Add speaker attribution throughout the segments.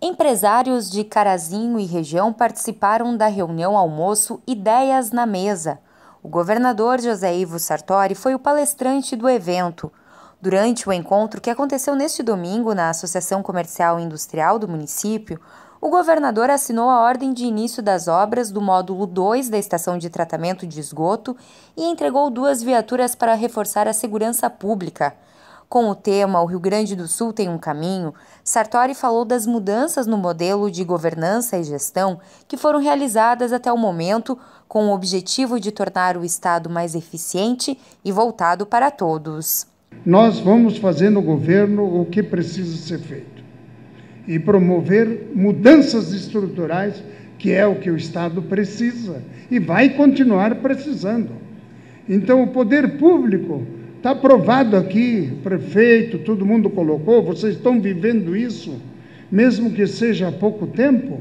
Speaker 1: Empresários de Carazinho e região participaram da reunião almoço Ideias na Mesa. O governador José Ivo Sartori foi o palestrante do evento. Durante o encontro que aconteceu neste domingo na Associação Comercial e Industrial do município, o governador assinou a ordem de início das obras do módulo 2 da estação de tratamento de esgoto e entregou duas viaturas para reforçar a segurança pública. Com o tema O Rio Grande do Sul tem um caminho, Sartori falou das mudanças no modelo de governança e gestão que foram realizadas até o momento com o objetivo de tornar o Estado mais eficiente e voltado para todos.
Speaker 2: Nós vamos fazer no governo o que precisa ser feito e promover mudanças estruturais, que é o que o Estado precisa e vai continuar precisando. Então, o poder público Está provado aqui, prefeito, todo mundo colocou, vocês estão vivendo isso, mesmo que seja há pouco tempo,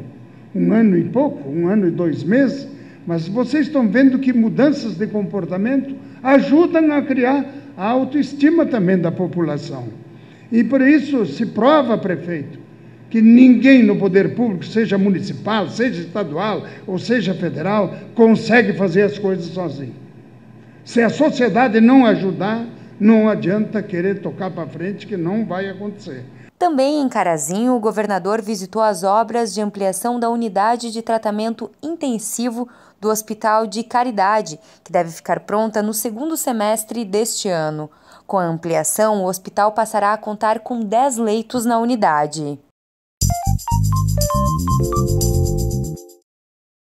Speaker 2: um ano e pouco, um ano e dois meses, mas vocês estão vendo que mudanças de comportamento ajudam a criar a autoestima também da população. E por isso se prova, prefeito, que ninguém no poder público, seja municipal, seja estadual ou seja federal, consegue fazer as coisas sozinho. Se a sociedade não ajudar, não adianta querer tocar para frente, que não vai acontecer.
Speaker 1: Também em Carazinho, o governador visitou as obras de ampliação da unidade de tratamento intensivo do Hospital de Caridade, que deve ficar pronta no segundo semestre deste ano. Com a ampliação, o hospital passará a contar com 10 leitos na unidade.